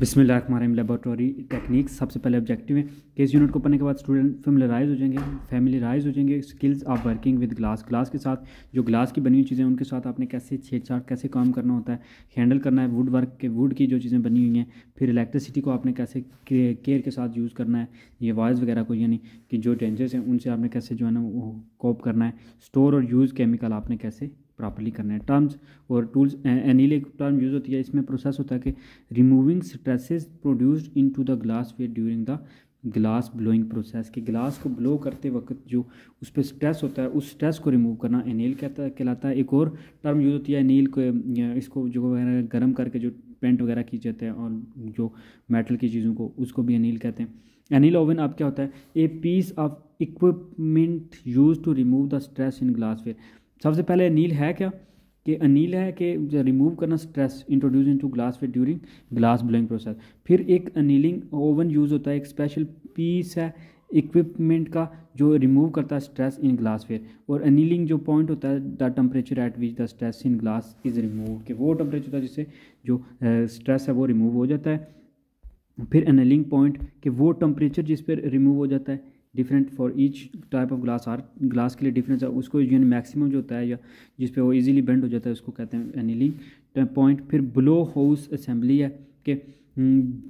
बिस्मिल्लाहमान laboratory technique सबसे पहले objective है केस यूनिट को पढ़ने के बाद स्टूडेंट फेमिलराइज हो जाएंगे फैमिलराइज हो जाएंगे skills of working with glass glass के साथ जो ग्लास की बनी हुई चीज़ें उनके साथ आपने कैसे छेड़छाड़ कैसे काम करना होता है हैंडल करना है वुड वर्क के वुड की जो चीज़ें बनी हुई हैं फिर इलेक्ट्रिसिटी को आपने कैसे केयर के साथ यूज़ करना है ये वायर्स वगैरह को यानी कि जो डेंजर्स हैं उनसे आपने कैसे जो है ना वो कॉप करना है स्टोर और यूज़ केमिकल आपने कैसे प्रॉपरली करना है टर्म्स और टूल्स एनील एक टर्म यूज़ होती है इसमें प्रोसेस होता है कि removing stresses produced into the glassware during the glass blowing process के ग्लास को ब्लो करते वक्त जो उस पर स्ट्रेस होता है उस स्ट्रेस को रिमूव करना एनिल कहता कहलाता है एक और टर्म यूज़ होती है एनिल को इसको जो वगैरह गर्म करके जो पेंट वगैरह की जाते हैं और जो मेटल की चीज़ों को उसको भी एनील कहते हैं एनील ओवन आप क्या होता है a piece of equipment use to remove the stress in glassware सबसे पहले अनिल है क्या कि अनिल है कि रिमूव करना stress introduce into glass fit during glass blowing process फिर एक अनिलिंग ओवन यूज़ होता है एक स्पेशल पीस है इक्विपमेंट का जो रिमूव करता है स्ट्रेस इन ग्लास फेयर और अनिलिंग जो पॉइंट होता है the temperature at which the stress in glass is remove के वो टेम्परेचर होता है जिससे जो स्ट्रेस है वो रिमूव हो जाता है फिर अनिलिंग पॉइंट कि वो टेम्परेचर जिस पर रिमूव हो जाता है different for each type of glass or glass के लिए डिफरेंस है उसको यानी मैक्सिमम जो होता है या जिस पे वो इजीली बेंड हो जाता है उसको कहते हैं एनीलिंग पॉइंट तो फिर ब्लो हाउस असेंबली है कि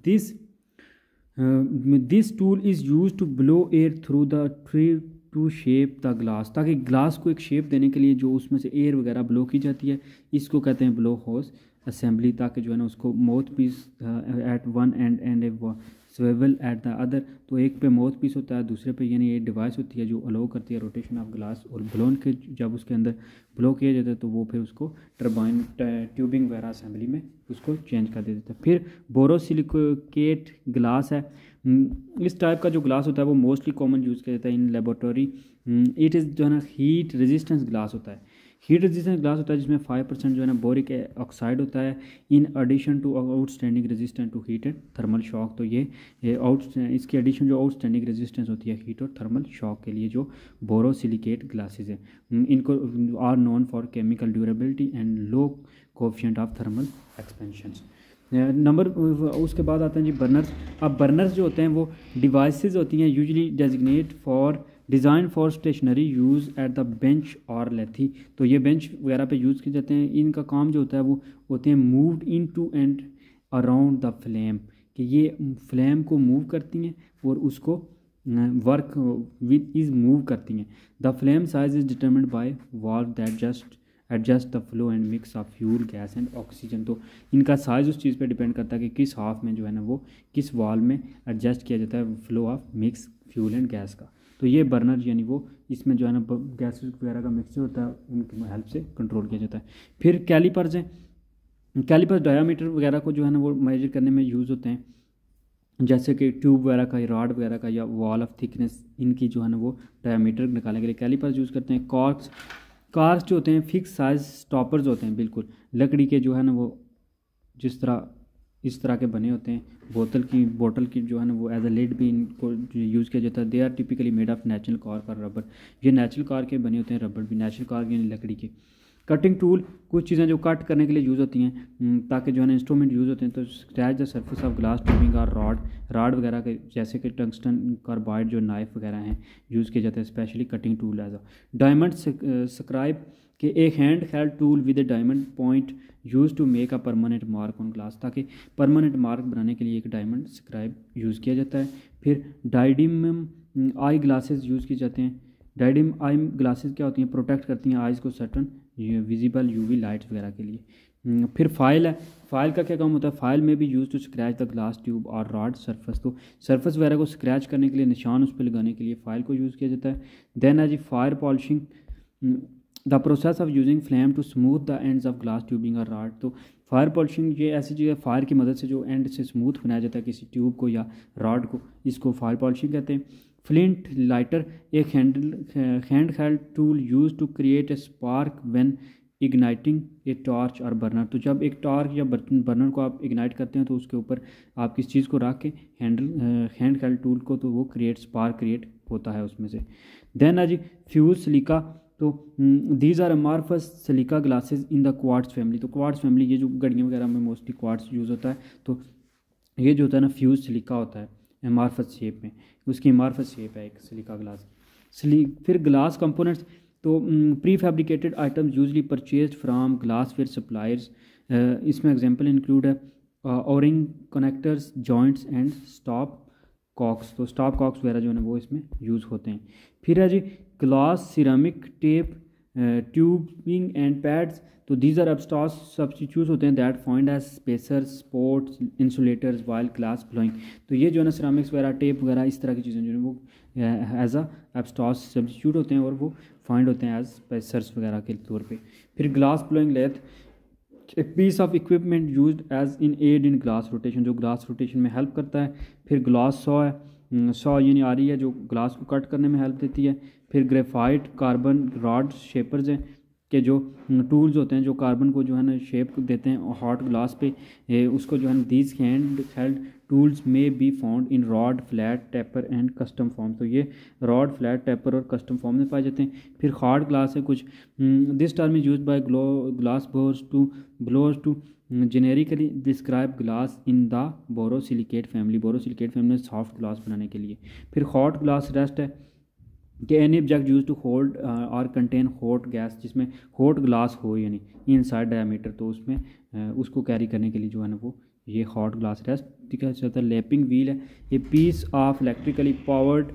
this this tool is use to blow air through the tree to shape the glass ताकि ग्लास को एक शेप देने के लिए जो उसमें से एयर वगैरह ब्लो की जाती है इसको कहते हैं ब्लो हाउस असेंबली ताकि जो है ना उसको mouthpiece at one end and swivel at the other तो एक पे माउथ पीस होता है दूसरे पे यानी ये डिवाइस होती है जो अलाउ करती है रोटेशन ऑफ ग्लास और ब्लोन के जब उसके अंदर ब्लो किया जाता है तो वो फिर उसको टर्बाइन ट्यूबिंग वगैरह असम्बली में उसको चेंज कर दिया जाता है फिर बोरोसिलिकेट ग्लास है हम्म, इस टाइप का जो ग्लास होता है वो मोस्टली कॉमन यूज़ किया जाता है इन लेबोरेटरी इट इज़ जो है ना हीट रेजिस्टेंस ग्लास होता है हीट रेजिस्टेंस ग्लास होता है जिसमें फाइव परसेंट जो है ना बोरिक ऑक्साइड होता है in addition to outstanding resistant to heat and thermal shock तो ये, आउट इसकी एडिशन जो आउटस्टैंडिंग रेजिस्टेंस होती है हीट और थर्मल शॉक के लिए जो बोरोसिलिकेट ग्लासेज हैं hmm, इनको are known for chemical durability and low coefficient of thermal expansion number उसके बाद आते हैं जी बर्नर्स अब बर्नर्स जो होते हैं वो डिवाइसेस होती हैं usually designate for design for stationary use at the bench और लेथी तो ये बेंच वगैरह पे यूज़ किए जाते हैं इनका काम जो होता है वो होते हैं moved into and around the flame कि ये फ्लेम को मूव करती हैं और उसको वर्क विद इज मूव करती हैं the flame size is determined by valve that just adjust the flow and mix of fuel gas and oxygen तो इनका साइज उस चीज़ पे डिपेंड करता है कि किस हाफ में जो है ना वो किस वॉल में एडजस्ट किया जाता है flow of mix fuel and gas का तो ये बर्नर यानी वो इसमें जो है ना गैसेस वगैरह का मिक्सचर होता है उनकी हेल्प से कंट्रोल किया जाता है फिर कैलीपर्स हैं कैलीपर्स डायामीटर वगैरह को जो है ना वो मेजर करने में यूज़ होते हैं जैसे कि ट्यूब वगैरह का रॉड वगैरह का या वॉल ऑफ थिकनेस इनकी जो है ना वो डायामीटर निकालने के लिए कैलीपर्स यूज़ करते हैं कॉर्क्स कार्स जो होते हैं फिक्स साइज स्टॉपर्स होते हैं बिल्कुल लकड़ी के जो है ना वो जिस तरह इस तरह के बने होते हैं बोतल की बोतल की जो है ना वो एज अ लेड भी इनको यूज़ किया जाता है they are typically made of natural cork और रबर ये नेचुरल कार के बने होते हैं रबर भी नेचुरल कार यानी लकड़ी के कटिंग टूल कुछ चीज़ें जो कट करने के लिए यूज़ होती हैं हम्म, ताकि जो है ना इंस्ट्रूमेंट यूज़ होते हैं तो scratch the surface of glass tubing और रॉड रॉड वगैरह के जैसे कि टंगस्टन कार्बाइड जो नाइफ वगैरह हैं यूज़ किए जाते हैं specially cutting tool as a diamond scribe के एक hand held tool with a diamond point use to make a permanent mark on glass ताकि परमानेंट मार्क बनाने के लिए एक डायमंड स्क्राइब यूज़ किया जाता है फिर डाइडिम आई ग्लासेस यूज़ किए जाते हैं डाइडिम आई ग्लासेस क्या होती हैं प्रोटेक्ट करती हैं आइज़ को सर्टन विजिबल यूवी लाइट्स वगैरह के लिए हम्म, फिर फाइल है फाइल का क्या काम होता है फाइल में भी use to scratch the glass tube और रॉड सरफेस तो सरफेस वगैरह को स्क्रैच करने के लिए निशान उस पर लगाने के लिए फाइल को यूज़ किया जाता है देन है जी fire polishing the process of using flame to smooth the ends of glass tubing और रॉड तो फायर पॉलिशिंग ये ऐसी चीज़ है फायर की मदद से जो एंड से स्मूथ बनाया जाता है किसी ट्यूब को या रॉड को इसको फायर पॉलिशिंग कहते हैं फ्लिंट लाइटर एक handle hand held tool use to create a spark when igniting a torch और बर्नर तो जब एक टॉर्च या बर्नर को आप इग्नाइट करते हैं तो उसके ऊपर आप किस चीज़ को रख के हैंडल हैंड हेल्ड टूल को तो वो क्रिएट स्पार्क क्रिएट होता है उसमें से देन आज फ्यूज सिलिका तो these are amorphous silica glasses in the quartz family तो क्वार्ट्स फैमिली ये जो गड़ियाँ वगैरह में मोस्टली क्वार्ट्स यूज़ होता है तो ये जो होता है ना फ्यूज सिलिका होता है मार्फत शेप में उसकी मार्फत शेप है एक सिलिका ग्लास सिली फिर ग्लास कंपोनेंट्स तो prefabricated items usually purchase from glass फिर सप्लायर्स इसमें एग्ज़ाम्पल इंक्लूड है O ring connectors joints and stopcocks तो स्टॉप कॉक्स वगैरह जो है वो इसमें यूज़ होते हैं फिर है जी glass ceramic tape tubing and pads तो दीज आर अबस्टॉस सब्सटीट्यूट होते हैं that find as spacer sports insulators while glass blowing तो ये जो है ना सिरामिक्स वगैरह टेप वगैरह इस तरह की चीज़ें जो है वो एज अ एबस्टॉस सब्सटीट्यूट होते हैं और वो फाइंड होते हैं एज स्पेसर्स वगैरह के तौर पर फिर glass blowing lathe a piece of equipment use as in aid in glass rotation जो ग्लास रोटेशन में हेल्प करता है फिर ग्लास सॉ है सॉ यानी आ रही है जो ग्लास को कट करने में हेल्प देती है फिर ग्रेफाइट कार्बन रॉड शेपर्स हैं के जो टूल्स होते हैं जो कार्बन को जो है ना शेप देते हैं हॉट ग्लास पे उसको जो है ना दीज हैंड हेल्ड टूल्स में be found in rod flat taper and custom form तो ये रॉड फ्लैट टेपर और कस्टम फॉर्म में पाए जाते हैं फिर हार्ड ग्लास है कुछ this term is use by glow glass bores to blowers to generically describe glass in the borosilicate family borosilicate family soft glass बनाने के लिए फिर हॉट ग्लास रेस्ट है कि any object use to hold और contain hot gas जिसमें hot glass हो यानी इन साइड तो उसमें uh, उसको कैरी करने के लिए जो है ना वो ये हॉट ग्लास रेस्ट दिखाया जाता है लैपिंग व्हील है ये piece of electrically powered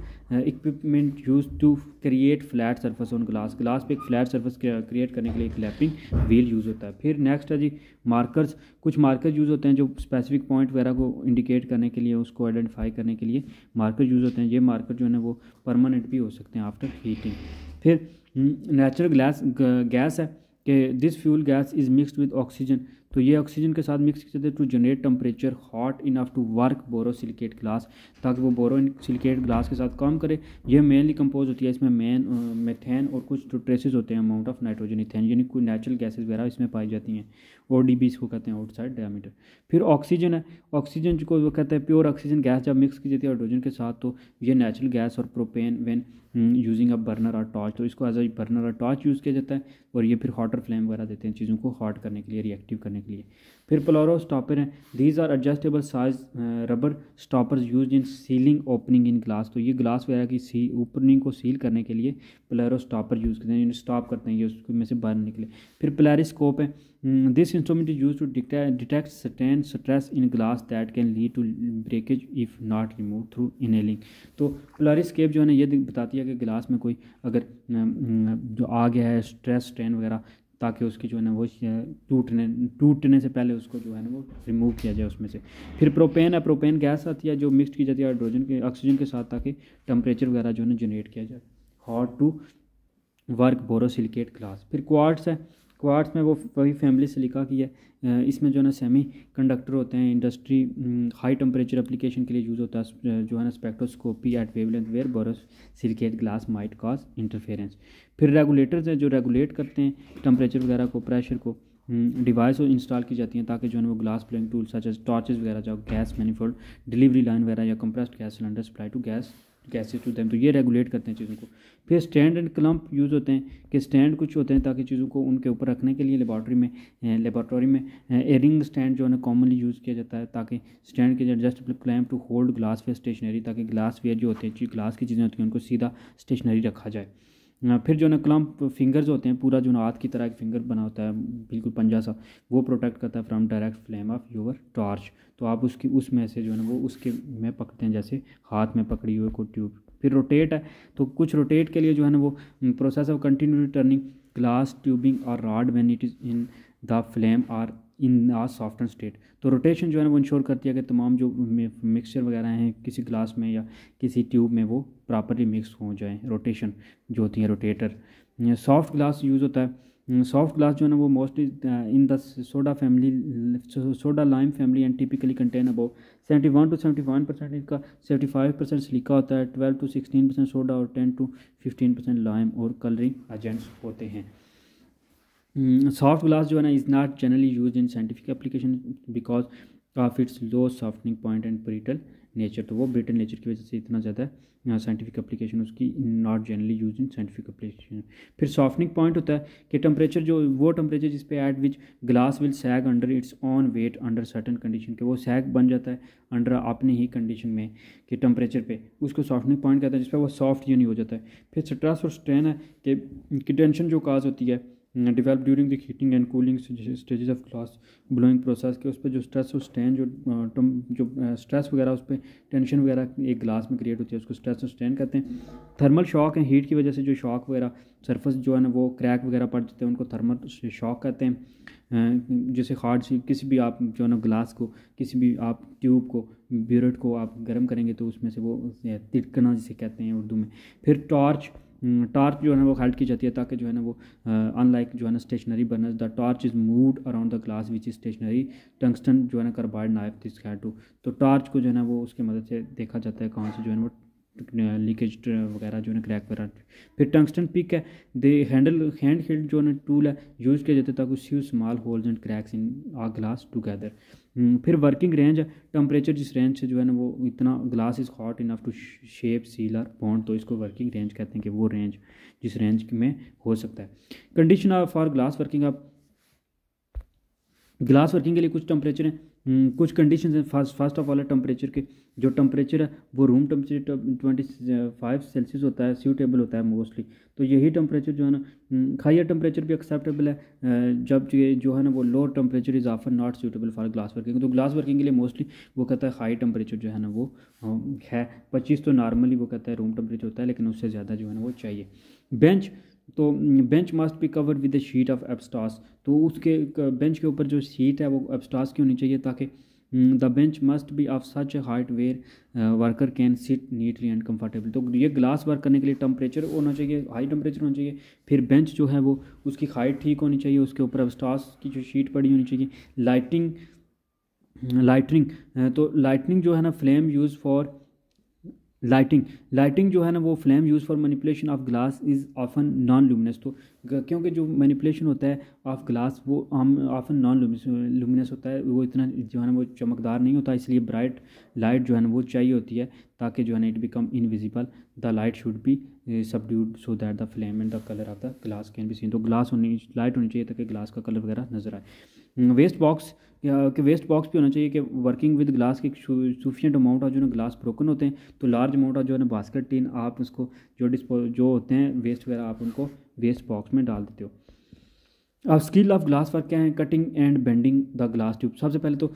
equipment use to create flat surface on glass glass पे एक फ्लैट सरफेस क्रिएट करने के लिए एक लैपिंग व्हील यूज़ होता है फिर नेक्स्ट है जी मार्कर्स कुछ मार्कर यूज़ होते हैं जो स्पेसिफिक पॉइंट वगैरह को इंडिकेट करने के लिए उसको आइडेंटिफाई करने के लिए मार्कर यूज़ होते हैं ये मार्कर जो है वो परमानेंट भी हो सकते हैं आफ्टर हीटिंग फिर नेचुरल गैस गैस है कि this fuel gas is mixed with oxygen तो ये ऑक्सीजन के साथ मिक्स किया जाता है to generate temperature hot enough to work borosilicate glass ताकि वो सिलिकेट ग्लास के साथ काम करे यह मेनली कंपोज होती है इसमें मेन मेथेन और कुछ जो ट्रेसेस होते हैं अमाउंट ऑफ नाइट्रोजन इथेन यानी कोई नेचुरल गैसेज वगैरह इसमें पाई जाती हैं ओ डी बी इसको कहते हैं आउटसाइड डायमीटर फिर ऑक्सीजन है ऑक्सीजन को वो कहते हैं प्योर ऑक्सीजन गैस जब मिक्स की जाती है हाइड्रोजन के साथ तो ये नेचुरल गैस और propane when using a burner और टॉर्च तो इसको एज अ बर्नर और टॉर्च यूज़ किया जाता है और ये फिर हॉटर फ्लेम वगैरह देते हैं चीज़ों को हॉट करने के लिए रिएक्टिव करने के लिए फिर प्लोरो स्टॉपर हैं these are adjustable size rubber stopper use in sealing opening in glass तो ये ग्लास वगैरह की सी ओपनिंग को सील करने के लिए प्लेरो स्टॉपर यूज़ करते हैं स्टॉप करते हैं ये उसमें से बर्न निकले फिर प्लेरिस्कोप है this instrument is use to detect detect stress in glass that can lead to breakage if not remove through annealing तो तो स्केप जो है ना ये बताती है कि गिलास में कोई अगर जो आ गया है स्ट्रेस स्ट्रेन वगैरह ताकि उसकी जो है ना वो टूटने टूटने से पहले उसको जो है ना वो रिमूव किया जाए उसमें से फिर प्रोपेन है प्रोपेन गैस आती है जो मिक्स की जाती है हाइड्रोजन के ऑक्सीजन के साथ ताकि टेम्परेचर वगैरह जो है ना जनरेट किया जाए hot to work borosilicate glass फिर क्वार्ट्स है क्वार्ट्स में वो वही फैमिली से लिखा है इसमें जो है ना सेमी कंडक्टर होते हैं इंडस्ट्री हाई टेम्परेचर अप्लीकेशन के लिए यूज़ होता है जो है ना spectroscopy at wavelength where borosilicate glass might cause interference फिर रेगुलेटर्स हैं जो रेगुलेट करते हैं टेम्परेचर वगैरह को प्रेशर को डिवाइस इंस्टॉल की जाती हैं ताकि जो है वो glass blowing tool such as torches वगैरह जो गैस मैनिफोल्ड डिलीवरी लाइन वगैरह या compressed gas cylinder supply to gas gases होते हैं तो ये रेगुलेट करते हैं चीज़ों को फिर स्टैंड एंड क्लम्प यूज़ होते हैं कि स्टैंड कुछ होते हैं ताकि चीज़ों को उनके ऊपर रखने के लिए लेबॉट्री में लेबॉट्री में एयरिंग स्टैंड जो है कॉमनली यूज़ किया जाता है ताकि स्टैंड के adjustable clamp to hold glassware stationary ताकि ग्लास वेयर जो होते हैं ग्लास की चीज़ें होती हैं उनको सीधा स्टेशनरी रखा जाए फिर जो ना क्लम्प फिंगर्स होते हैं पूरा जो ना हाथ की तरह एक फिंगर बना होता है बिल्कुल पंजा सा वो प्रोटेक्ट करता है from direct flame of your torch तो आप उसकी उसमें से जो है ना वो उसके में पकड़ते हैं जैसे हाथ में पकड़ी हुई कोई ट्यूब फिर रोटेट है तो कुछ रोटेट के लिए जो है ना वो process of continue turning glass tubing और rod when it is in the flame or in a soften state तो रोटेशन जो है ना वो इंश्योर करती है कि तमाम जो मिक्सचर वगैरह हैं किसी ग्लास में या किसी ट्यूब में वो प्रॉपरली मिक्स हो जाए रोटेशन जो होती है रोटेटर सॉफ्ट ग्लास यूज़ होता है सॉफ्ट हम्म, ग्लास जो है ना वो mostly in the soda family soda lime family and typically contain about seventy one to seventy one percent इनका सेवेंटी फाइव परसेंट सिलिका होता है twelve to sixteen percent soda और ten to fifteen percent lime और colouring agents होते हैं soft hmm, glass जो है ना is not generally use in scientific application because of its low softening point and brittle nature तो वो brittle nature की वजह से इतना ज़्यादा साइंटिफिक uh, एप्लीकेशन उसकी not generally use in scientific application फिर सॉफ्टनिंग पॉइंट होता है कि टेम्परेचर जो वो टेम्परेचर जिस पे at which glass will sag under its own weight under certain condition के वो सैग बन जाता है अंडर अपने ही कंडीशन में कि टेम्परेचर पे उसको सॉफ्टनिंग पॉइंट कहता है जिस पर वो सॉफ्ट यूनि हो जाता है फिर स्ट्रेस और स्ट्रेन है कि टेंशन जो काज होती है develop during the heating and cooling stages of glass blowing process के उस पर जो स्ट्रेस और स्टैन जो जो स्ट्रेस वगैरह उस पर टेंशन वगैरह एक ग्लास में क्रिएट होती है उसको स्ट्रेस और स्टैंड कहते हैं थर्मल शॉक है हीट की वजह से जो शॉक वगैरह सरफेस जो है ना वो क्रैक वगैरह पड़ जाते हैं उनको थर्मल शॉक कहते हैं जैसे हार्ड से किसी भी आप जो है ना ग्लास को किसी भी आप ट्यूब को ब्यूरेट को आप गर्म करेंगे तो उसमें से वो तिड़कना जिसे कहते हैं उर्दू में फिर टॉर्च टॉर्च हम्म, जो है ना वो हेल्ड की जाती है ताकि जो है ना वो अनलाइक जो है ना stationary burner the torch is moved around the glass which is stationary tungsten जो है ना carbide knife this cut to तो टॉर्च को जो है ना वो उसकी मदद से देखा जाता है कहाँ से जो है ना वो लीकेज uh, वगैरह जो है क्रैक वगैरह फिर टंगस्टन पिक है दे हैंडल हैंड हेल्ड जो है टूल है यूज़ किया जाता है ताकि small holes and cracks in a glass together फिर वर्किंग रेंज है टम्परेचर जिस रेंज से जो है ना वो इतना glass is hot enough to shape seal or bond तो इसको वर्किंग रेंज कहते हैं कि वो रेंज जिस रेंज में हो सकता है कंडीशन फॉर ग्लास वर्किंग आप ग्लास वर्किंग के लिए कुछ टम्परेचर हैं हम्म, कुछ कंडीशन हैं फर्स्ट फर्स्ट ऑफ ऑल है टेम्परेचर के जो टेम्परेचर है वो room temperature twenty five celsius होता है सूटेबल होता है मोस्टली तो यही टेम्परेचर जो है ना हाइयर टेम्परेचर भी एक्सेप्टेबल है जब ये जो है ना वो लोअर टेम्परेचर इज़ ऑफर not suitable for glass working तो ग्लास वर्किंग के लिए मोस्टली वो कहता है हाई टेम्परेचर जो है ना वो है पच्चीस तो नॉर्मली वो कहता है रूम टेम्परेचर होता है लेकिन उससे ज़्यादा जो है ना वो चाहिए बेंच तो bench must be cover with the sheet of asbestos तो उसके बेंच के ऊपर जो शीट है वो एबस्टास की होनी चाहिए ताकि the bench must be of such height where worker can sit neatly and comfortable तो ये ग्लास वर्क करने के लिए टम्परेचर होना चाहिए हाई टेम्परेचर होना चाहिए फिर बेंच जो है वो उसकी हाइट ठीक होनी चाहिए उसके ऊपर अबस्टास की जो शीट पड़ी होनी चाहिए लाइटिंग लाइटनिंग तो लाइटनिंग जो है ना flame use for lighting lighting जो है ना वो flame use for manipulation of glass is often non luminous तो क्योंकि जो मैनिपुलेशन होता है ऑफ ग्लास वो आम ऑफन नॉन लुमिनस होता है वो इतना जो है ना वो चमकदार नहीं होता इसलिए ब्राइट लाइट जो है ना वो चाहिए होती है ताकि जो है ना it become invisible the light should be subdued so that the flame and the colour of the glass can be seen तो ग्लास होनी लाइट होनी चाहिए ताकि ग्लास का कलर वगैरह नजर आए वेस्ट बॉक्स के वेस्ट बॉक्स भी होना चाहिए कि वर्किंग विद ग्लास के सफिशेंट अमाउंट जो है ग्लास ब्रोकन होते हैं तो लार्ज अमाउंट जो है बास्केट टीन आप उसको जो डिस्पोज जो होते हैं वेस्ट वगैरह आप उनको वेस्ट बॉक्स में डाल देते हो अब स्किल ऑफ ग्लास वर्क क्या है cutting and bending the glass tube सबसे पहले तो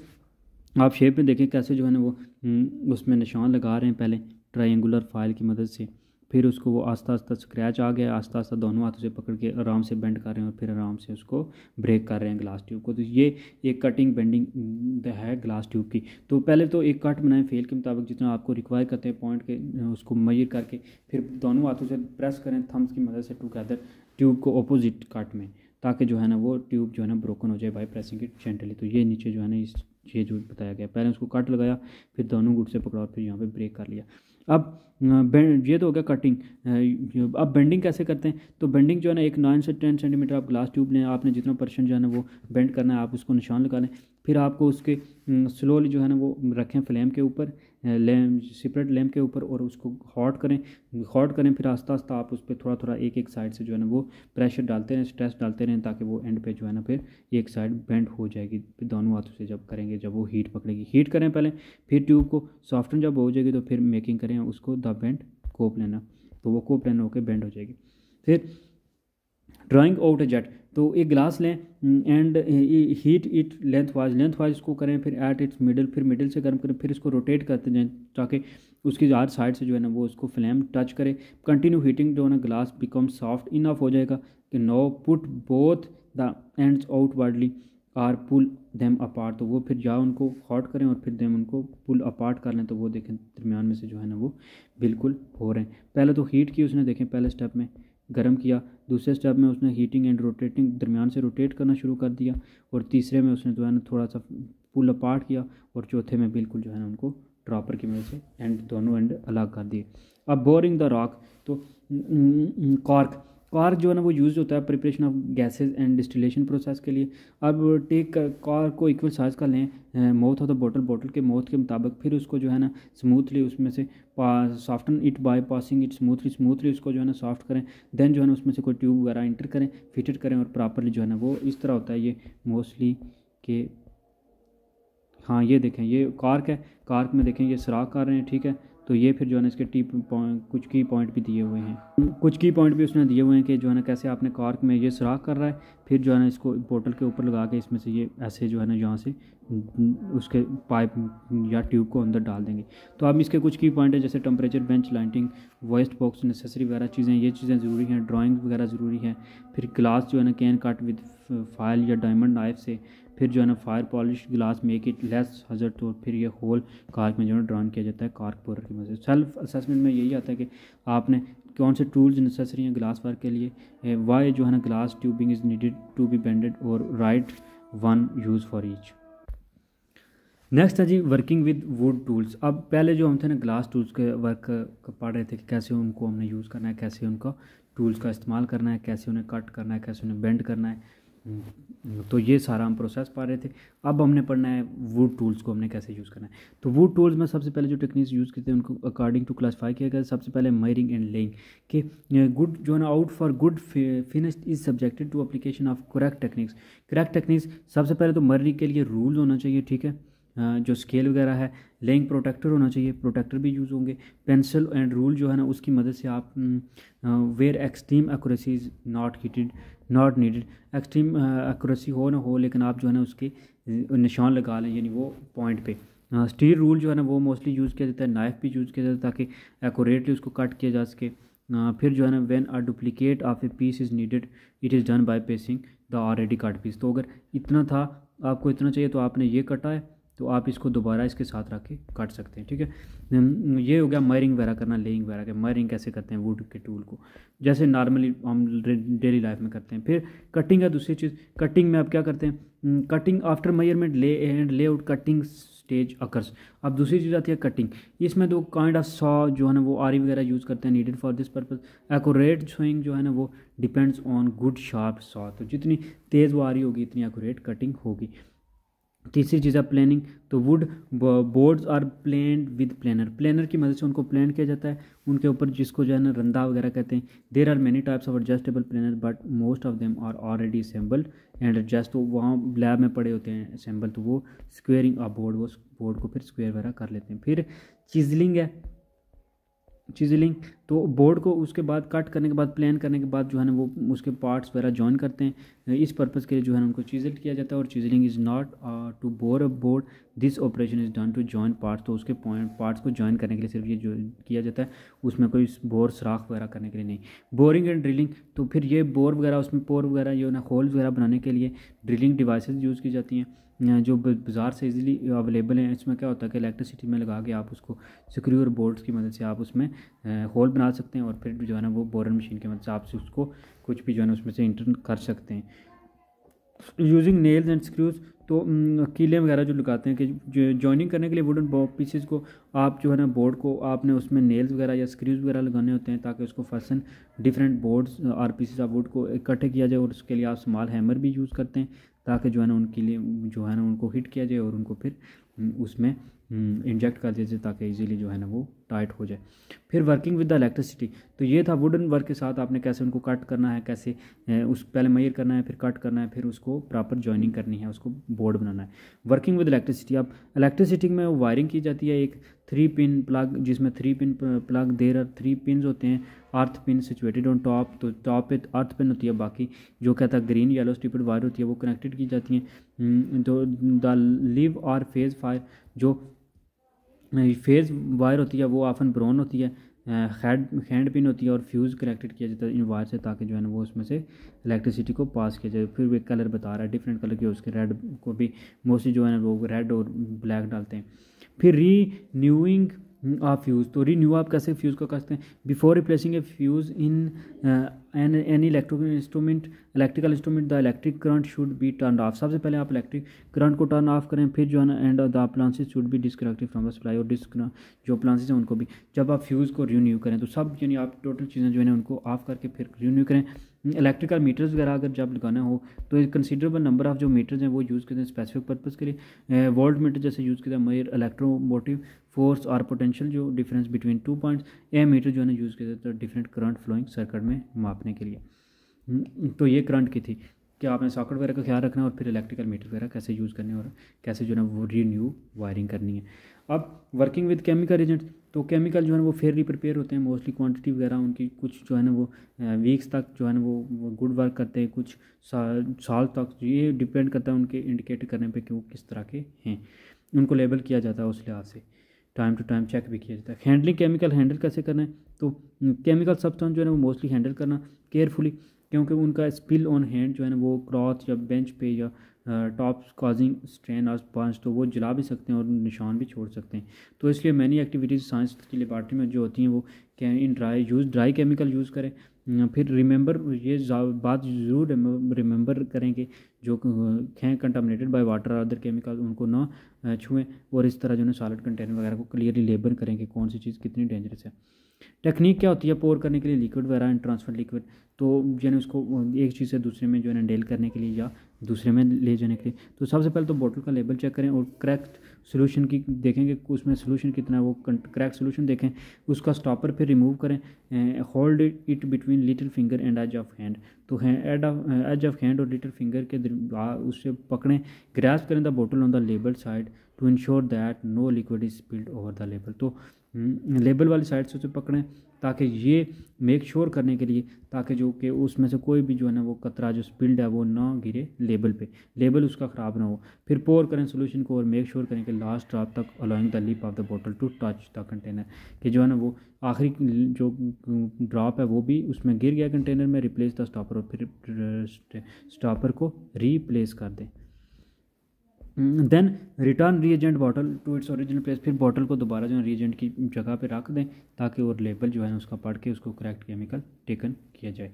आप शेप में देखें कैसे जो है ना वो hmm, उसमें निशान लगा रहे हैं पहले ट्राइंगुलर फाइल की मदद से फिर उसको वो आस्ता आस्ता स्क्रैच आ गया आस्ता आस्ता दोनों हाथों से पकड़ के आराम से बेंड कर रहे हैं और फिर आराम से उसको ब्रेक कर रहे हैं ग्लास ट्यूब को तो ये एक कटिंग बेंडिंग है ग्लास ट्यूब की तो पहले तो एक कट बनाएं फेल के मुताबिक जितना आपको रिक्वायर करते हैं पॉइंट के उसको मयर करके फिर दोनों हाथों से प्रेस करें थम्स की मदद से टुगेदर ट्यूब को अपोजिट कट में ताकि जो है ना वो ट्यूब जो है ना ब्रोकन हो जाए बाई प्रेसिंग की जेंटली तो ये नीचे जो है ना इस ये जो बताया गया पहले उसको कट लगाया फिर दोनों गुट से पकड़ा और फिर यहाँ पे ब्रेक कर लिया अब ये तो हो गया कटिंग अब बेंडिंग कैसे करते हैं तो बेंडिंग जो है ना एक नाइन से टेन सेंटीमीटर आप ग्लास ट्यूब लें आपने जितना परसेंट जो है ना वो बेंड करना है आप उसको निशान लगा लें फिर आपको उसके स्लोली जो है ना वो रखें फ्लेम के ऊपर लैम्प सेपरेट लैम्प के ऊपर और उसको हॉट करें हॉट करें फिर आस्ता आस्ता आप उस पर थोड़ा थोड़ा एक एक साइड से जो है ना वो प्रेशर डालते रहें स्ट्रेस डालते रहें ताकि वो एंड पे जो है ना फिर एक साइड बेंड हो जाएगी फिर दोनों हाथों से जब करेंगे जब वो हीट पकड़ेगी हीट करें पहले फिर ट्यूब को सॉफ्टन जब हो जाएगी तो फिर मेकिंग करें उसको द बेंड कोप लेना तो वो कोप लेना होकर बेंड हो जाएगी फिर ड्राइंग आउट अ जेट तो एक गिलास लें and heat it lengthwise lengthwise इसको करें फिर एट इट्स मिडल फिर मिडल से गर्म करें फिर इसको रोटेट करते जाएं ताकि उसकी हर साइड से जो है ना वो उसको फ्लेम टच करे कंटिन्यू हीटिंग जो है ना ग्लास बिकम सॉफ्ट इनफ हो जाएगा कि no put both the ends outwardly or pull them apart तो वो फिर जा उनको हॉट करें और फिर देम उनको पुल अपार्ट कर लें तो वो देखें दरमियान में से जो है ना वो बिल्कुल हो रहे हैं पहले तो हीट की उसने देखें पहले स्टेप में गर्म किया दूसरे स्टेप में उसने हीटिंग एंड रोटेटिंग दरमियान से रोटेट करना शुरू कर दिया और तीसरे में उसने जो है ना थोड़ा सा पुल अपार्ट किया और चौथे में बिल्कुल जो है ना उनको ड्रॉपर की वजह से एंड दोनों एंड अलग कर दिए अब बोरिंग द रॉक तो कॉर्क कार जो है ना वो यूज़ होता है preparation of gases and distillation process के लिए अब टेक कार को इक्वल साइज का लें मोथ ऑफ द बोतल बोतल के मोथ के मुताबिक फिर उसको जो है ना स्मूथली उसमें से soften it by passing it smoothly smoothly उसको जो है ना सॉफ्ट करें देन जो है ना उसमें से कोई ट्यूब वगैरह इंटर करें फिटेड करें और प्रॉपरली जो है ना वो इस तरह होता है ये मोस्टली के हाँ ये देखें ये कार्क है कार्क में देखें ये सराख कर रहे हैं ठीक है तो ये फिर जो है ना इसके टी पॉइंट कुछ की पॉइंट भी दिए हुए हैं कुछ की पॉइंट भी उसने दिए हुए हैं कि जो है ना कैसे आपने कार्क में ये सुराख कर रहा है फिर जो है ना इसको बोतल के ऊपर लगा के इसमें से ये ऐसे जो है ना यहाँ से उसके पाइप या ट्यूब को अंदर डाल देंगे तो अब इसके कुछ की पॉइंट है जैसे temperature bench lighting voice box necessary वगैरह चीज़ें ये चीज़ें ज़रूरी हैं ड्राॅइंग वगैरह ज़रूरी है फिर ग्लास जो है ना कैन कट विद फाइल या डायमंड नाइफ से फिर जो है ना fire polish glass make it less hazard तो फिर ये होल कार्क में जो है ड्रॉन किया जाता है कार्क पोर की मदद सेल्फ असेसमेंट में यही आता है कि आपने कौन से टूल्स नेसेसरी हैं ग्लास वर्क के लिए वाई जो है ना glass tubing is needed to be bended और right one use for each next है जी वर्किंग विद वुड टूल्स अब पहले जो हम थे ना ग्लास टूल्स के वर्क पढ़ रहे थे कि कैसे उनको हमने यूज़ करना है कैसे उनका टूल्स का इस्तेमाल करना है कैसे उन्हें कट करना है कैसे उन्हें बेंड करना है तो ये सारा हम प्रोसेस पा रहे थे अब हमने पढ़ना है वुड टूल्स को हमने कैसे यूज़ करना है तो वुड टूल्स में सबसे पहले जो टेक्निक्स यूज़ करते हैं उनको अकॉर्डिंग टू क्लासीफाई किया गया सबसे पहले मयरिंग एंड लेइंग कि गुड जो है ना out for good finished is subjected to application of correct techniques correct techniques सबसे पहले तो मरिंग के लिए रूल होना चाहिए ठीक है जो स्केल वगैरह है लेइंग प्रोटेक्टर होना चाहिए प्रोटेक्टर भी यूज़ होंगे पेंसिल एंड रूल जो है ना उसकी मदद से आप where extreme accuracy is not heated not needed extreme accuracy हो ना हो लेकिन आप जो है ना उसके निशान लगा लें यानी वो पॉइंट पे स्टील रूल जो है ना वो मोस्टली यूज़ किया जाता है नाइफ भी यूज़ किया जाता है ताकि एकोरेटली उसको कट किया जा सके फिर जो है ना when a duplicate of a piece is needed it is done by pacing the already cut piece तो अगर इतना था आपको इतना चाहिए तो आपने ये कटा है तो आप इसको दोबारा इसके साथ रख के काट सकते हैं ठीक है ये हो गया मायरिंग वगैरह करना लेइंग वगैरह के मायरिंग कैसे करते हैं वुड के टूल को जैसे नॉर्मली हम डेली लाइफ में करते हैं फिर कटिंग है दूसरी चीज़ कटिंग में आप क्या करते हैं कटिंग आफ्टर मयरमेंट ले एंड ले आउट कटिंग स्टेज अकर्स अब दूसरी चीज़ आती है कटिंग इसमें दो काइंड ऑफ सॉ जो है ना वो आरी वगैरह यूज़ करते हैं needed for this purpose accurate sawing जो है ना वो depends on good sharp saw तो जितनी तेज़ वो आरी होगी इतनी एकोरेट कटिंग होगी तीसरी चीज़ है प्लानिंग तो wood boards are planed with planer planer की मदद से उनको प्लान किया जाता है उनके ऊपर जिसको जो है ना रंदा वगैरह कहते हैं there are many types of adjustable planer but most of them are already assemble and adjust तो वहाँ लैब में पड़े होते हैं असेंबल तो वो स्क्वेयरिंग ऑफ बोर्ड वो बोर्ड को फिर स्क्वेयर वगैरह कर लेते हैं फिर चिजलिंग है चीज़िलिंग तो बोर्ड को उसके बाद कट करने के बाद प्लान करने के बाद जो है ना वो उसके पार्ट्स वगैरह ज्वाइन करते हैं इस पर्पज़ के लिए जो है उनको चीज़ल किया जाता है और chiselling is not to bore a board this operation is done to join parts तो उसके पॉइंट पार्ट्स को ज्वाइन करने के लिए सिर्फ ये जो किया जाता है उसमें कोई बोर सराख वगैरह करने के लिए नहीं बोरिंग एंड ड्रिलिंग तो फिर ये बोर वगैरह उसमें पोर वगैरह जो ना होल्स वगैरह बनाने के लिए ड्रिलिंग डिवाइस यूज़ की जाती हैं जो बाज़ार से इजीली अवेलेबल हैं इसमें क्या होता है कि इलेक्ट्रिसिटी में लगा के आप उसको सिक्योर बोर्ड्स की मदद से आप उसमें होल बना सकते हैं और फिर जो है ना वो बोरन मशीन की मदद से आप उसको कुछ भी जो है ना उसमें से इंटर कर सकते हैं यूजिंग नेल्स एंड स्क्रूज तो कीले वगैरह जो लगाते हैं कि जॉइनिंग करने के लिए वुडन पीसेज को आप जो है ना बोर्ड को आपने उसमें नेल्स वगैरह या स्क्रूज वगैरह लगाने होते हैं ताकि उसको फसन डिफरेंट बोर्ड्स और पीसेज ऑफ वुड को इकट्ठे किया जाए और उसके लिए आप स्मॉल हैमर भी यूज़ करते हैं ताकि जो है ना उनके लिए जो है ना उनको हिट किया जाए और उनको फिर उसमें इंजेक्ट हम्म, कर दीजिए ताकि इजीली जो है ना वो टाइट हो जाए फिर वर्किंग विद द इलेक्ट्रिसिटी तो ये था वुडन वर्क के साथ आपने कैसे उनको कट करना है कैसे उस पहले मयर करना है फिर कट करना है फिर उसको प्रॉपर जॉइनिंग करनी है उसको बोर्ड बनाना है वर्किंग विद इलेक्ट्रिसिटी अब इलेक्ट्रिसिटी में वायरिंग की जाती है एक थ्री पिन प्लग जिसमें three pin plug there are three pin होते हैं earth pin situated on top तो टॉप पे अर्थ पिन होती है बाकी जो कहता है ग्रीन येलो स्टिपड वायर होती है वो कनेक्टेड की जाती हैं हम्म, तो द लिव और फेज फायर जो फेज वायर होती है वो आफन ब्राउन होती है हैड हैंड पिन होती है और फ्यूज़ कनेक्टेड किया जाता है इन वायर से ताकि जो है ना वो उसमें से इलेक्ट्रिसिटी को पास किया जाए फिर वे कलर बता रहा है डिफरेंट कलर के उसके रेड को भी मोस्टली जो है ना वो रेड और ब्लैक डालते हैं फिर रीन्यूइंग हम्म, आ फ्यूज़ तो रीन्यू आप कैसे फ्यूज़ को कर सकते हैं before replacing a fuse in an any electric instrument electrical instrument the electric current should be turn off सबसे पहले आप इलेक्ट्रिक करंट को टर्न ऑफ करें फिर जो है ना and the appliances should be disconnected from the supply और डिस्क जो अप्लांसिस हैं उनको भी जब आप फ्यूज़ को रीन्यू करें तो सब यानी आप टोटल चीज़ें जो है उनको ऑफ करके फिर रीन्यू करें इलेक्ट्रिकल मीटर्स वगैरह अगर जब लगाना हो तो कंसिडरेबल नंबर ऑफ जो मीटर्स हैं वो यूज़ करते हैं स्पेसिफिक पर्पस के लिए वोल्ट मीटर जैसे यूज़ करते हैं मेयर इलेक्ट्रोमोटिव फोर्स और पोटेंशियल जो difference between two points a meter जो है ना यूज़ करते हैं तो डिफरेंट करंट फ्लोइंग सर्कट में मापने के लिए हम्म, तो ये करंट की थी कि आपने सॉकेट वगैरह का ख्याल रखना है और फिर इलेक्ट्रिकल मीटर वगैरह कैसे यूज़ करने और कैसे जो है ना वो रीन्यू वायरिंग करनी है अब वर्किंग विद केमिकल एजेंट तो केमिकल जो है वो फेयरली प्रिपेयर होते हैं मोस्टली क्वांटिटी वगैरह उनकी कुछ जो है ना वो वीक्स तक जो है ना वो गुड वर्क करते हैं कुछ साल साल तक तो ये डिपेंड करता है उनके इंडिकेट करने पे कि वो किस तरह के हैं उनको लेबल किया जाता है उस लिहाज से टाइम टू टाइम चेक भी किया जाता है हैंडलिंग केमिकल हैंडल कैसे करना है तो केमिकल सब्सटेंस जो है ना वो मोस्टली हैंडल करना केयरफुली क्योंकि उनका स्पिल ऑन हैंड जो है ना वो क्रॉथ या बेंच पे या टॉप्स कॉजिंग स्ट्रेन और पॉइंट्स तो वो जला भी सकते हैं और निशान भी छोड़ सकते हैं तो इसलिए मैनी एक्टिविटीज़ साइंस की लेबार्ट्री में जो होती हैं वो इन dry use dry chemical use करें फिर रिमेंबर ये बात ज़रूर रिमेंबर करें कि जो हैं कंटामिनेटेड बाय वाटर और अदर केमिकल उनको ना छुएं और इस तरह जो है सॉलिड कंटेनर वगैरह को क्लियरली लेबर करें कि कौन सी चीज़ कितनी डेंजरस है टेक्निक क्या होती है पोर करने के लिए लिक्विड वगैरह एंड ट्रांसफर लिक्विड तो यानी उसको एक चीज़ से दूसरे में जो है ना डेल करने के लिए या दूसरे में ले जाने के लिए तो सबसे पहले तो बोतल का लेबल चेक करें और क्रैक्ट सोल्यूशन की देखें कि उसमें सोल्यूशन कितना है वो क्रैक सोल्यूशन देखें उसका स्टॉपर फिर रिमूव करें hold it between little finger and edge of hand तो एड ऑफ एज ऑफ हैंड और लिटिल फिंगर के उससे पकड़ें ग्रैस करें the bottle on the label side to ensure that no liquid is spilled over the label तो label हम्म, वाली साइड से उसे पकड़ें ताकि ये मेक श्योर करने के लिए ताकि जो कि उसमें से कोई भी जो है ना वो कतरा जो स्पिल्ड है वो ना गिरे लेबल पे लेबल उसका ख़राब ना हो फिर पोर करें सोल्यूशन को और मेक श्योर करें कि लास्ट ड्राप तक allowing the lip of the bottle to touch the container कि जो है ना वो आखिरी जो ड्राप है वो भी उसमें गिर गया कंटेनर में रिप्लेस द स्टॉपर और फिर स्टॉपर को रिप्लेस कर दें then return reagent bottle to its original place फिर बॉटल को दोबारा जो है रिएजेंट की जगह पे रख दें ताकि वो लेबल जो है उसका पढ़ के उसको करेक्ट केमिकल टेकन किया जाए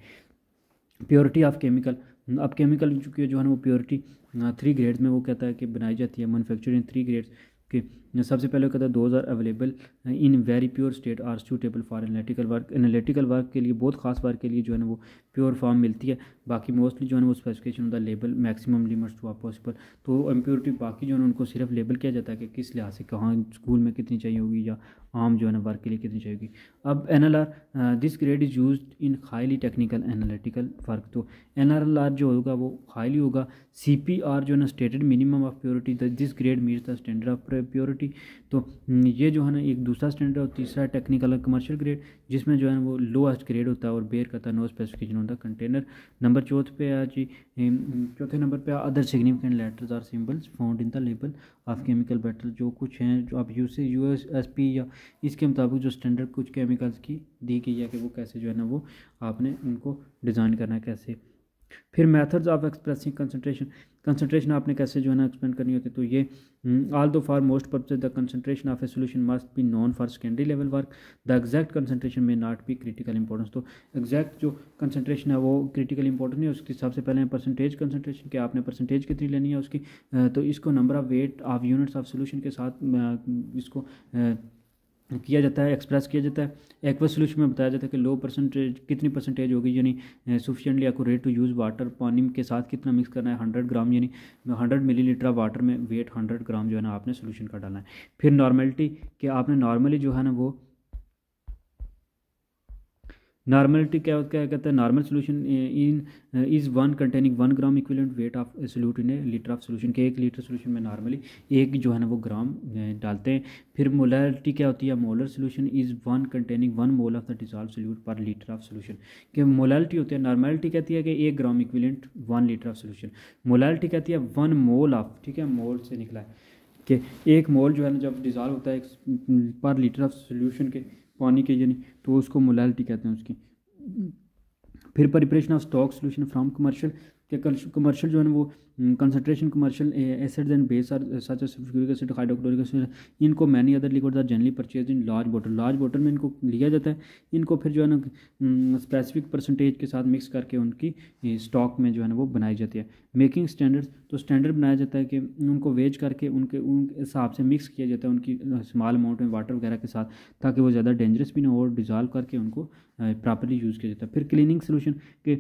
प्योरिटी ऑफ केमिकल अब केमिकल जो है वो प्योरिटी थ्री ग्रेड्स में वो कहता है कि बनाई जाती है मैनुफैक्चरिंग थ्री ग्रेड्स ओके सबसे पहले कहता है those are available in very pure state are suitable for analytical work analytical work के लिए बहुत खास वर्क के लिए जो है ना वो प्योर फॉर्म मिलती है बाकी मोस्टली जो है ना वो स्पेसिफिकेशन होता है label maximum limits to are possible तो इम्प्योरिटी बाकी जो है उनको सिर्फ लेबल किया जाता है कि किस लिहाज से कहाँ स्कूल में कितनी चाहिए होगी या आम जो है ना वर्क के लिए कितनी चाहिए अब N L R this grade is use in highly technical analytical work तो एन आर एल आर जो होगा वो हाईली होगा सी पी आर जो है ना stated minimum of purity this grade meets the standard of purity तो हम्म, ये जो है ना एक दूसरा स्टैंडर्ड और तीसरा टेक्निकल और कमर्शियल ग्रेड जिसमें जो है ना वो लोएस्ट ग्रेड होता है और बेयर करता है नो स्पेसिफिकेशन होता है कंटेनर नंबर चौथ पे आ जी चौथे नंबर पे other significant letters or symbols found in the label of chemical bottle जो कुछ हैं जो आप यू से यू एस एस पी या इसके मुताबिक जो स्टैंडर्ड कुछ केमिकल्स की दी गई है कि वो कैसे जो है ना वो आपने उनको डिज़ाइन करना है कैसे फिर methods of expressing concentration concentration आपने कैसे जो है ना एक्सप्लेन करनी होती है तो ये although for most purpose the concentration of a solution must be known for secondary level work the exact concentration may not be critical importance तो एग्जैक्ट जो कंसनट्रेशन है वो क्रिटिकल इंपॉर्टेंस नहीं है उसके सबसे पहले हैं परसेंटेज कंसनट्रेशन के आपने परसेंटेज कितनी लेनी है उसकी तो इसको number of weight of units of solution के साथ इसको किया जाता है एक्सप्रेस किया जाता है एक्वा सोल्यूशन में बताया जाता है कि लो परसेंटेज कितनी परसेंटेज होगी यानी sufficiently red to use water पानी के साथ कितना मिक्स करना है हंड्रेड ग्राम यानी हंड्रेड मिली लीटर वाटर में वेट हंड्रेड ग्राम जो है ना आपने सोल्यूशन का डालना है फिर नॉर्मेलिटी कि आपने नॉर्मली जो है ना वो नॉर्मलिटी क्या क्या कहता है normal solution in is one containing one gram equivalent weight of solute in a litre of solution के एक लीटर सोल्यूशन में नॉर्मली एक जो है ना वो ग्राम डालते हैं फिर मोलरिटी क्या होती है molar solution is one containing one mole of the dissolve solute per litre of solution के मोलरिटी होती है नॉर्मलिटी कहती है कि एक gram equivalent one litre of solution molarity कहती है वन मोल ऑफ ठीक है मोल से निकला है कि एक मोल जो है ना जब डिज़ॉल्व होता है पर लीटर ऑफ सोल्यूशन के पानी के यानी तो उसको मोलैलिटी कहते हैं उसकी फिर preparation of stock solution from commercial कि कमर्शियल जो है वो concentration commercial acids and base are such sulphuric acid hydrochloric acid इनको many other liquid are generally purchase in large bottle large bottle में इनको लिया जाता है इनको फिर जो है ना स्पेसिफिक परसेंटेज के साथ मिक्स करके उनकी स्टॉक में जो है ना वो बनाई जाती है मेकिंग स्टैंडर्ड तो स्टैंडर्ड बनाया जाता है कि उनको वेज करके उनके उन हिसाब से मिक्स किया जाता है उनकी स्मॉल uh, अमाउंट में वाटर वगैरह के साथ ताकि वो ज़्यादा डेंजरस भी ना हो और डिजॉल्व करके उनको प्रॉपरली यूज़ किया जाता है फिर क्लीनिंग सोल्यूशन के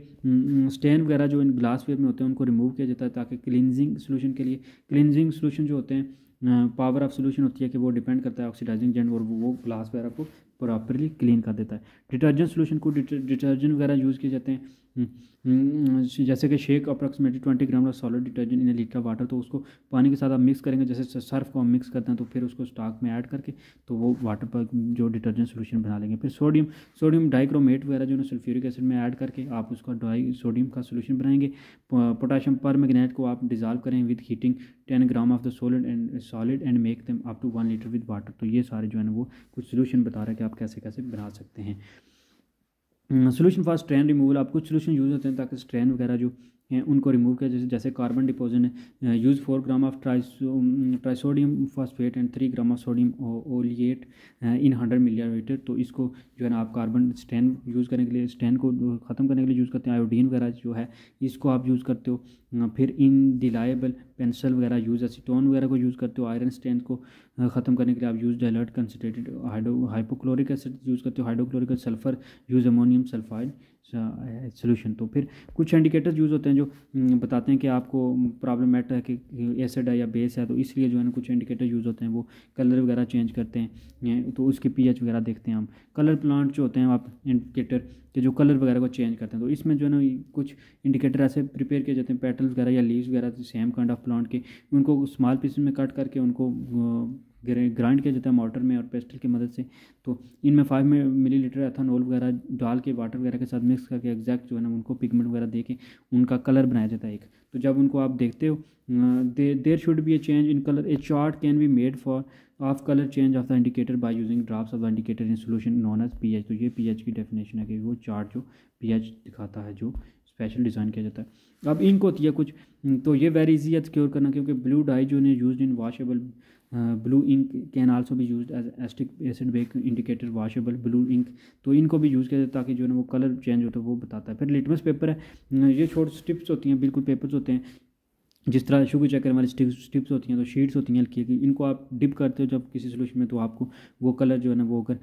स्टैन वगैरह जो इन ग्लासवेयर में होते हैं उनको रिमूव किया जाता है ताकि क्लिनजिंग सोल्यूशन के लिए क्लिनजिंग सोल्यूशन जो होते हैं पावर ऑफ सोल्यूशन होती है कि वो डिपेंड करता है ऑक्सीडाइजिंग जेंट और वो ग्लास वगैरह को प्रॉपरली क्लीन कर देता है डिटर्जेंट सोल्यूशन को डिटर्जेंट वगैरह यूज़ किए जाते हैं हम्म, हम्म, जैसे कि shake approximately twenty gram of solid detergent in litre water तो उसको पानी के साथ आप मिक्स करेंगे जैसे सर्फ को हम मिक्स करते हैं तो फिर उसको स्टॉक में ऐड करके तो वो वाटर पर जो डिटर्जेंट सोल्यूशन बना लेंगे फिर सोडियम सोडियम डाइक्रोमेट वगैरह जो है सल्फ्यूरिक एसिड में ऐड करके आप उसका डाई सोडियम का सोल्यूशन बनाएंगे पोटाशियम पर मैगनेट को आप डिजॉल्व करें with heating ten gram of the solid and solid and make them up to one litre with water तो ये सारे जो है ना वो कुछ सोल्यूशन बता रहे हैं कि आप कैसे कैसे बना सकते हैं सोल्यूशन फॉर स्ट्रेन रिमूवल आप कुछ सोल्यूशन यूज़ होते हैं ताकि स्ट्रैन वगैरह जो हैं उनको रिमूव किया जैसे जैसे carbon deposition use four gram of ट्राइसो trisodium phosphate and three gram of sodium oleate in hundred millilitre तो इसको जो है ना आप कार्बन स्टैंड यूज़ करने के लिए स्टैंड को ख़त्म करने के लिए यूज़ करते हैं आयोडीन वगैरह जो है इसको आप यूज़ करते हो फिर इन डिलाइबल पेंसिल वगैरह यूज़ एसीटोन वगैरह को यूज़ करते हो आयरन स्टैंड को ख़त्म करने के लिए आप use dilute concentrated hydro hypochloric acid use करते हो hydrochloric sulphur use ammonium sulphide solution अच्छा, तो फिर कुछ इंडिकेटर्स यूज़ होते हैं जो हम्म, बताते हैं कि आपको प्रॉब्लम मैटर है कि एसिड है या बेस है तो इसलिए जो है ना कुछ इंडिकेटर यूज़ होते हैं वो कलर वगैरह चेंज करते हैं तो उसके पीएच वगैरह देखते हैं हम कलर प्लांट जो होते हैं आप इंडिकेटर के जो कलर वगैरह को चेंज करते हैं तो इसमें जो है ना कुछ इंडिकेटर ऐसे प्रिपेयर किए जाते हैं पेटल वगैरह या लीव्स वगैरह सेम काइंड ऑफ प्लांट के उनको स्मॉल पीस में कट करके उनको ग्राइंड किया जाता है मोटर में और पेस्टल की मदद से तो इनमें फाइव मिली लीटर एथानोल वगैरह डाल के वाटर वगैरह के साथ मिक्स करके एग्जैक्ट जो है ना उनको पिगमेंट वगैरह दे के उनका कलर बनाया जाता है एक तो जब उनको आप देखते हो there should be a change in colour a chart can be made for of colour change of the indicator by using draft of the indicator in solution known as P तो ये पी की definition है कि वो chart जो P दिखाता है जो स्पेशल डिज़ाइन किया जाता है अब इंक होती है कुछ तो ये वेरी इजी है सिक्योर करना क्योंकि ब्लू डाई जो इन्हें use in washable blue ink can also भी use as acetic acid base indicator washable blue ink तो इनको भी यूज़ किया जाता है ताकि जो है ना वो कलर चेंज होता है वो बताता है फिर लिटमस पेपर है ये छोटे स्टिप्स होती हैं बिल्कुल पेपर्स होते हैं जिस तरह शुगर चेकर वाली स्टिप्स होती हैं तो शीट्स होती हैं हल्की हल्की इनको आप डिप करते हो जब किसी सोल्यूशन में तो आपको वो कलर जो है ना वो अगर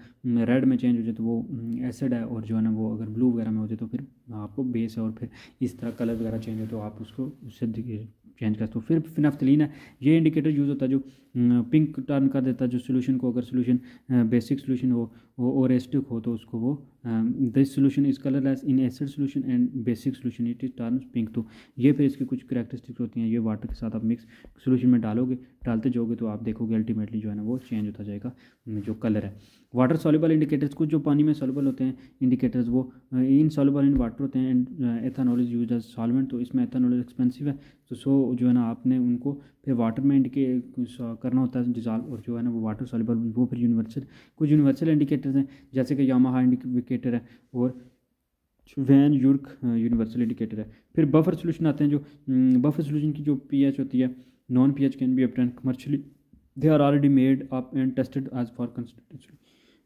रेड में चेंज हो जाए तो वो एसिड है और जो है ना वो अगर ब्लू वगैरह में हो जाए तो फिर आपको बेस है और फिर इस तरह कलर वगैरह चेंज हो तो आप उसको उससे चेंज कर सकते हो फिर फिनफ्तलिन है ये इंडिकेटर यूज़ होता है जो पिंक टर्न कर देता है जो सोल्यूशन को अगर सोल्यूशन बेसिक सोल्यूशन हो वो ओरेस्टिक हो तो उसको वो this solution is colourless in acid solution and basic solution it is turn pink तो ये फिर इसकी कुछ करेक्टरिस्टिक्स होती हैं ये वाटर के साथ आप मिक्स सोल्यूशन में डालोगे डालते जाओगे तो आप देखोगे अल्टीमेटली जो है ना वो चेंज होता जाएगा जो कलर है वाटर सॉल्यूबल इंडिकेटर्स कुछ जो पानी में सॉल्यूबल होते हैं इंडिकेटर्स वो इन सॉल्यूबल इन वाटर होते हैं and ethanol is use as solvent तो इसमें एथानॉल एक्सपेंसिव है तो सो जो है ना आपने उनको फिर वाटर में इंडिके करना होता है जिजाल और जो है ना वो वाटर सॉलीबल वो फिर यूनिवर्सल कुछ यूनिवर्सल इंडिकेटर्स हैं जैसे कि यामा इंडिकेटर है और वैन यूर्क यूनिवर्सल इंडिकेटर है फिर बफर सोल्यूशन आते हैं जो बफर सोल्यूशन की जो पी होती है known H can be obtained commercially they are already made up and tested as for 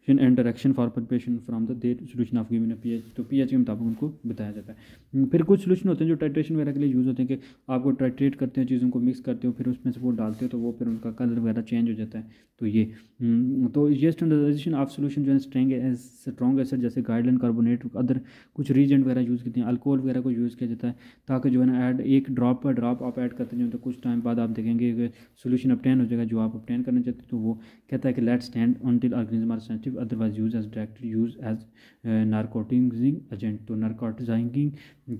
constitution and for preparation from the date solution of given P H तो P H के मुताबिक उनको बताया जाता है हम्म, फिर कुछ सोल्यूशन होते हैं जो टाइट्रेशन वगैरह के लिए यूज़ होते हैं कि आपको टाइट्रेट करते हैं चीज़ों को मिक्स करते हो फिर उसमें से वो डालते हो तो वो फिर उनका कलर वगैरह चेंज हो जाता है तो ये हम्म, तो ये स्टैंडर्डाइजेशन ऑफ सोल्यूशन जो है स्ट्रेंग एज स्ट्रॉन्ग एसड जैसे गाइडलाइन कार्बोनेट अदर कुछ रीजेंट वगैरह यूज़ करते हैं अल्कोहल वगैरह को यूज़ किया जाता है ताकि जो है ना एड एक ड्रॉप पर ड्रॉप आप ऐड करते हैं तो कुछ टाइम बाद आप देखेंगे सोल्यूशन अपटेन हो जाएगा जो आप अपटेन करना चाहते हो तो वो कहता है कि let stand until organism are sensitive addictive use as as use as as uh, narcotizing तो narcotizing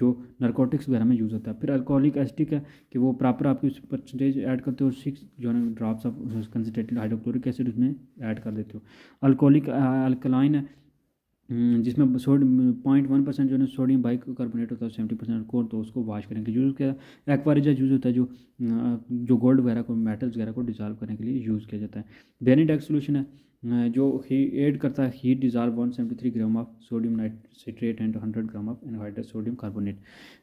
जो नारकोटिक्स वगैरह में यूज़ होता है फिर अल्कोहलिक एसिडिक है कि वो प्रॉपर आपकी उस परसेंटेज ऐड करते हो और सिक्स जो है drops of concentrated hydrochloric acid उसमें ऐड कर देते हो अल्कोहलिक अल्कलाइन uh, है हम्म, जिसमें सोडियम पॉइंट वन परसेंट जो है सोडियम बाइक कार्बोनेट होता है सेवेंटी परसेंट कोर तो उसको वॉश करने के यूज़ किया एक्वारिजा यूज़ होता है जो uh, जो गोल्ड वगैरह को मेटल्स वगैरह को डिजॉल्व करने के लिए यूज़ किया जाता है बेनिडेक्स सोल्यूशन है जो ही एड करता है heat dissolve one seventy three gram of sodium night and hundred gram of anhydrous sodium carbonate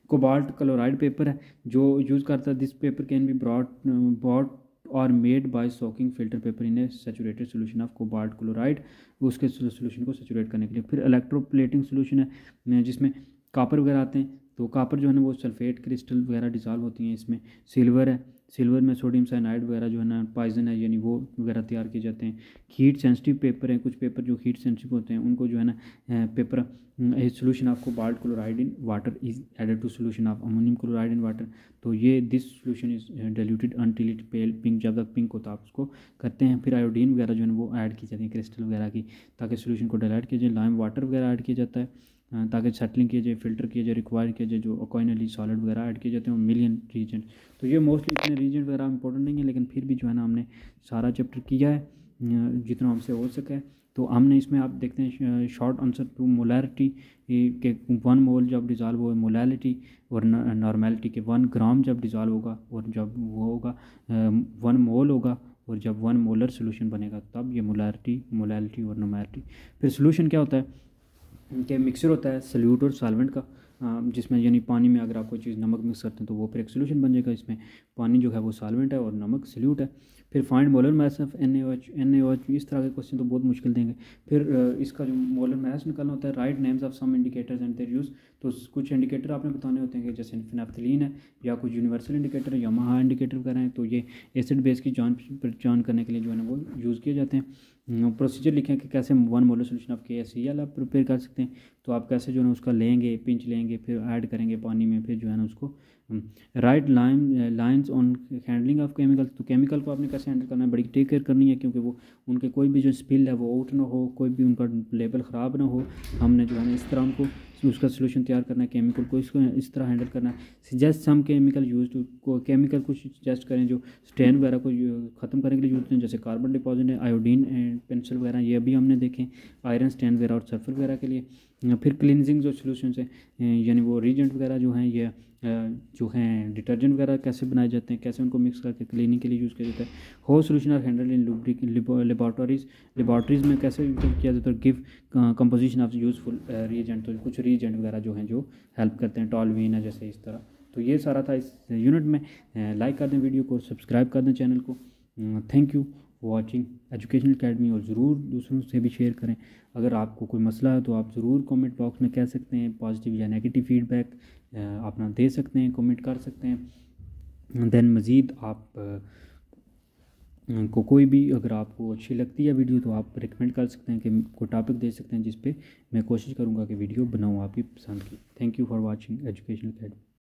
cobalt chloride paper है जो यूज़ करता है this paper can be broad broad और made by soaking filter paper in a saturated solution of cobalt chloride उसके solution को saturate करने के लिए फिर इलेक्ट्रोप्लेटिंग सोल्यूशन है जिसमें कापर वगैरह आते हैं तो कापर जो है ना वो सल्फेट क्रिस्टल वगैरह डिजॉल्व होती हैं इसमें सिल्वर है सिल्वर में सोडियम साइनाइड वगैरह जो है ना पॉइजन है यानी वो वगैरह तैयार किए जाते हैं हीट सेंसिटिव पेपर हैं कुछ पेपर जो हीट सेंसिटिव होते हैं उनको जो है ना paper solution of cobalt chloride in water is added to solution of ammonium chloride in water तो ये this solution is diluted until it pale pink जब तक पिंक होता आप उसको करते हैं फिर आयोडीन वगैरह जो है वो ऐड की जाती है क्रिस्टल वगैरह की ताकि सोल्यूशन को डाइल्यूट किया जाए लाइम वाटर वगैरह ऐड किया जाता है ताकि सेटलिंग किए जाए फिल्टर किए जाए रिक्वायर किए जाए जो अकॉइनली सॉलिड वगैरह ऐड किए जाते हैं मिलियन रीजन तो ये मोस्टली इतने रीजन वगैरह इंपॉर्टेंट नहीं है लेकिन फिर भी जो है ना हमने सारा चैप्टर किया है जितना हमसे हो सके तो हमने इसमें आप देखते हैं शॉर्ट आंसर टू मोलैरिटी के वन मोल जब डिजॉल्व हो मोलैलिटी और नॉर्मेलिटी के वन ग्राम जब डिजॉल्व होगा और जब वो होगा वन मोल होगा और जब वन मोलर सोल्यूशन बनेगा तब ये मोलैरिटी मोलैलिटी और नॉर्मेलिटी फिर सोल्यूशन क्या होता है के मिक्सर होता है सल्यूट और सॉल्वेंट का जिसमें यानी पानी में अगर आप कोई चीज़ नमक मिक्स करते हैं तो वो फिर एक सोल्यूशन बन जाएगा इसमें पानी जो है वो सॉल्वेंट है और नमक सल्यूट है फिर find molar mass of N H N H इस तरह के क्वेश्चन तो बहुत मुश्किल देंगे फिर इसका जो मोलर मैस निकालना होता है write names of some indicators and their use तो कुछ इंडिकेटर आपने बताने होते हैं कि जैसे फिनाफ्थलिन है या कुछ यूनिवर्सल इंडिकेटर या महा इंडिकेटर हैं तो ये एसिड बेस की जान पहचान करने के लिए जो है ना वो यूज़ किए जाते हैं प्रोसीजर हम्म, लिखें कि कैसे one molar solution of K S C L आप प्रिपेयर कर सकते हैं तो आप कैसे जो है ना उसका लेंगे पिंच लेंगे फिर ऐड करेंगे पानी में फिर जो है ना उसको write line lines on handling of chemical तो केमिकल को आपने कैसे हैंडल करना है बड़ी टेक केयर करनी है क्योंकि वो उनके कोई भी जो स्पिल है वो आउट ना हो कोई भी उनका लेबल ख़राब ना हो हमने जो है ना इस तरह उनको उसका सोल्यूशन तैयार करना है केमिकल को इसको इस तरह हैंडल करना है जस्ट सम केमिकल यूज को केमिकल कुछ जस्ट करें जो स्टेन वगैरह को ख़त्म करने के लिए यूज हैं जैसे कार्बन डिपॉजिट है आयोडीन एंड पेंसिल वगैरह ये भी हमने देखें आयरन स्टेन वगैरह और सल्फर वगैरह के लिए फिर क्लिनजिंग जो सोल्यूशन है यानी वो रीजेंट वगैरह जो हैं यह जो हैं डिटर्जेंट वगैरह कैसे बनाए जाते हैं कैसे उनको मिक्स करके क्लीनिंग के लिए यूज़ किया जाता है हो solution are handle in laboratories laboratories में कैसे किया जाता है give composition of useful reagent तो कुछ रीजेंट वगैरह जो हैं जो हेल्प करते हैं टॉलवीन है जैसे इस तरह तो ये सारा था इस यूनिट में लाइक कर दें वीडियो को सब्सक्राइब कर दें चैनल को thank you watching educational academy और ज़रूर दूसरों से भी शेयर करें अगर आपको कोई मसला है तो आप ज़रूर कमेंट बॉक्स में कह सकते हैं पॉजिटिव या नेगेटिव फीडबैक अपना दे सकते हैं कमेंट कर सकते हैं दैन मज़ीद आप को कोई भी अगर आपको अच्छी लगती है वीडियो तो आप रिकमेंड कर सकते हैं कि कोई टॉपिक दे सकते हैं जिस पर मैं कोशिश करूँगा कि वीडियो बनाऊँ आपकी पसंद की thank you for watching education academy